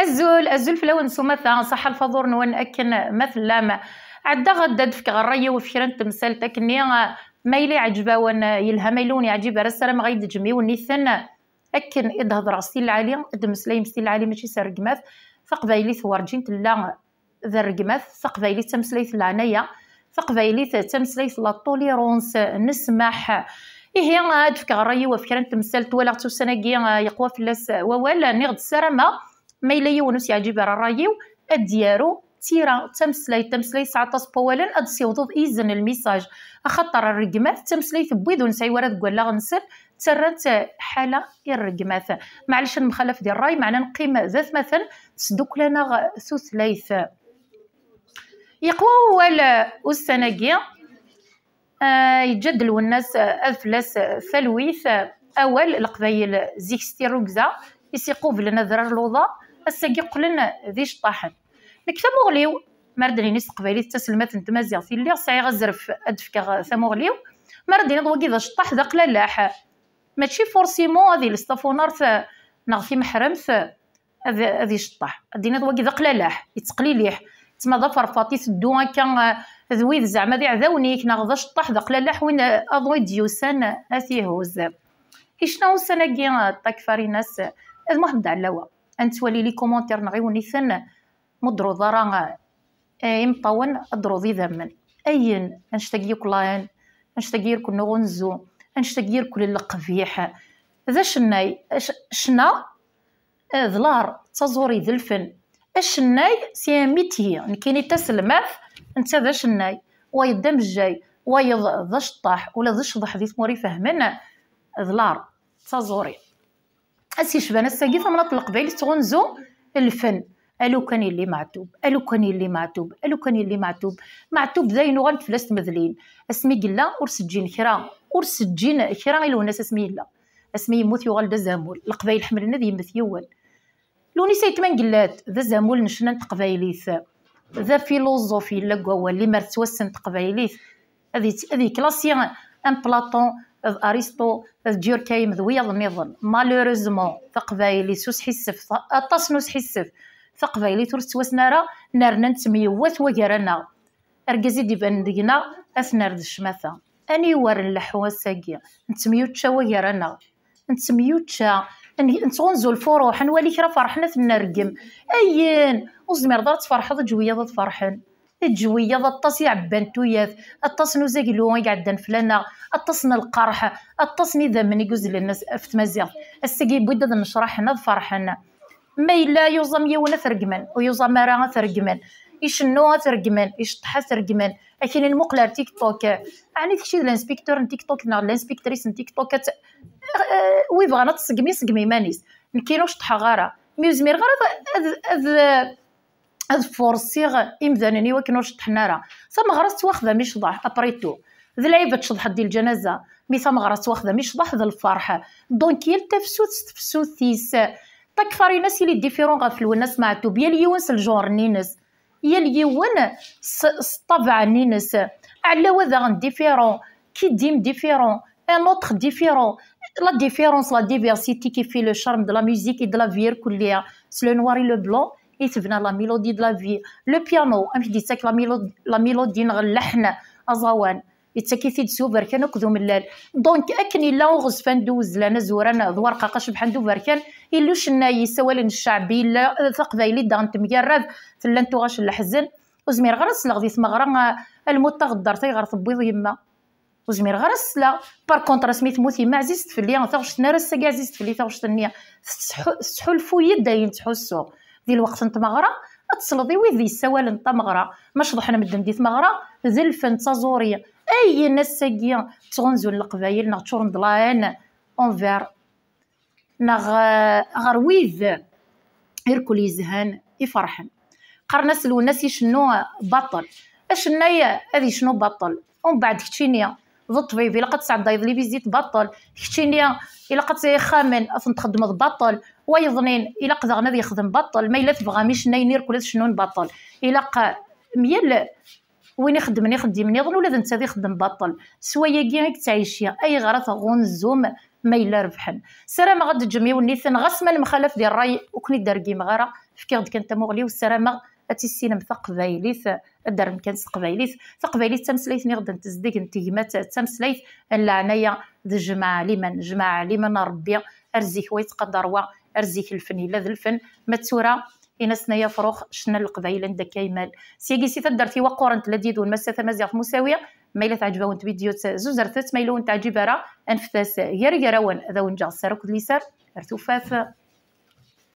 الزول الزول لون سمثا صح الفضور نون أكن مثل ما عدا غدا دفك غرية وفكرة تمثال تكني ما يلي عجبا وان يلها ما يلون يعجبها رسالة ما غيد جمي ونيثن أكن اضهض هضرة ستيل العالي إد مسلاي مستيل العالي ماشي سرقماث فقبايلي ثوارجين تلا ذر الرقماث فقبايلي تمسليت العناية فقبايلي تمسليت لا رونس نسمح إيه غاد فكرة رأيي وفكرة تمثال سنة توسناكي يقوى في فلاس ووالا نغد السرمه ما الا يونس يعجب راه رايو ديالو تيرا تمسلي تمسلي ساعه بوالا اد سيوضوض ايزن الميساج خطر الرقمات تمسلي ثبيد ونساي ورا تقول لا غنسل ترات حاله الرقمات معلش المخالف ديال الراي معنا نقيم ذات مثلا تسدوك لنا سوس ليث يقوى ولا السناقية آه يجدلوا الناس أفلاس آه، ثلويث آه، آه، أول القبايل زيكستيروكزا يسيقوا يسيقوف لنا ذرار لوضا أساكي قلن ذي شطاحن لك ثمغليو مردني نس قبيليت تسلمات نت في اللي سعي غزرف أدفك ثمغليو مردني ضوكي ذا شطاح ذا قلالاح ماشي فورسيمون هذه الستافونارث نغفي محرم محرمث هذه شطاح دينا ضوكي ذا قلالاح يتقليليح تما ظفر فرفاطي تدو كان ذويد زعما ذي عذوني كنا ذا شطاح ذا قلالاح وين اضوي ديوسان اثيهوز إشنا وسنة كي تاك فاريناس المهم علاوة انتوالي لي كومونتير نغيوني ثن مدرو ضرا آه، طون ادرو ذي ذمن اين انشتاقي لاين انشتاقي كل نغنزو انشتاقي كل القبيح ذا شناي شنا آه، ذلار تزوري ذلفن الشناي سياميتي نكيني تسلمات انت ذا شناي ويدم الجاي ويض ذا شطاح ولا ذا شضح ذي ثموري فهمنا ذلار تزوري اسي شبان الساقي ثمنات القبائل تغنزو الفن الو كان اللي معتوب الو كان اللي معتوب الو كان اللي معتوب معتوب زين وغنت فلاس مذلين اسمي قلا ورسجين خرا ورسجين خرا الو ناس اسمي لا اسمي يموت يغلد الزامول زامول القبائل حملنا ذي يمث لو نسيت من قلات ذا زامول نشنان تقبايليث ذا فيلوزوفي لا اللي لي مرتوسن تقبايليث هذه هذه كلاسيان ان بلاطون اذ اريستو اذ جير كايم ذويض نظن مالوريزمون تقبايليت سوس حسف اطاس نوس حسف تقبايليت ور توسنارا نرنا نتميوات وقرانا ارقازي ديبان دينا اثنار الشماثة اني ور اللحوة ساقي نتميوتشا وقرانا نتميوتشا نتغنزو الفروح نولي كرا فرحنا في النرقم ايين وزمير دار تفرحض جوية تفرحن تجوية الطاس يعبان توياف الطاس نوزاقلو يعدن فلانا الطاس القرح الطاس إذا من يقوز للناس في مزيغ السقي بودة نشرح هنا فرحنا ما إلا يوزم يونا ثرقمن ويوزم راه ثرقمن يشنو ثرقمن يشطح ثرقمن لكن المقلر تيك توك يعني داكشي الانسبكتور تيك توك نار الانسبكتريس تيك توك وي ويبغى تسقمي سقمي مانيس نكينوش طحا غارة مي أذ... أذ... اد فورسيغ امذانني وكنو شطحنا راه ثم غرس توخذ مي شضح ابريتو ذي لعيبه تشضح ديال الجنازه مي ثم غرس توخذ مي شضح ذ الفرح دونك يل تفسوت تفسوت ثيس تكفاري ناس يلي ديفيرون غاف لو ناس معتو بيا ليونس الجور نينس يا ليون سطبع نينس على واذا ديفيرون كي ديم ديفيرون ان اوتر ديفيرون لا ديفيرونس لا ديفيرسيتي كي في لو شارم دو لا ميوزيك اي دو لا فيير كليا سلو نوار اي لو بلون يتبنى لا ميلودي د لا في لو بيانو دي ديتاك لا ميلودي لا ميلودي ازوان يتسكي في دسو بركان وكذو ملال دونك اكن الا وغز فندوز لنا زوران ذوارقا قاش بحال دو بركان الو شناي سوالن الشعبي لا ثقبايلي دان تميراد فلان توغاش الحزن وزمير غرس لا غدي ثمغرا المتغدر غرس بيض يما وزمير غرس لا بار كونترا سميت موتي ما عزيزت فلي ثغشت نارس عزيزت فلي ثغشت النية تحلفو يدين تحسو ديال الوقت نتا تصلضي وي ذي ويدي السوال نتا مغرى ما شضحنا مدن ديت زلف زلفن زوري اي ناس ساكيا تغنزو القبايل نغ تشورندلاين اونفير نغ غير ويد غير يزهان يفرحن قرنا سلو الناس يشنو بطل اشنايا هذه شنو بطل ومن بعد كتشينيا ضد طبيبي الا قتصعد دايض لي بيزيت باطل كتشينيا الا قد خامن افن تخدم بطل ويظنين الا قد غنب يخدم بطل ما الا تبغى ميش ناينير كل شنو نبطل الا قا ميال وين يخدم يخدم يظن ولا انت يخدم بطل سوايا كي تعيشيا اي غرض زوم ما الا ربحن سلامة غد تجميو نيثن غسما المخالف ديال الراي وكني دار كيما غرا فكرت كانت مغلي والسلامة اتيسينم تقبايليت الدرب كان تقبايليت تقبايليت ني غدا نتزديك نتيمات تمسليت الا عنايا الجماعه لمن جماعه لمن ربي ارزيك ويتقدر وا ارزيك الفن الا ذا الفن ما تورا إن يا فروخ شنا القبايل عند كايمال سيجي سي تدر في وقورن تلديد والمسافة في مساوية ما إلا تعجبها وانت فيديو زوز رثت ما إلا وانت تعجبها راه أنفتاس يا يرا راون ذا ونجا سارك ليسار رثوفاف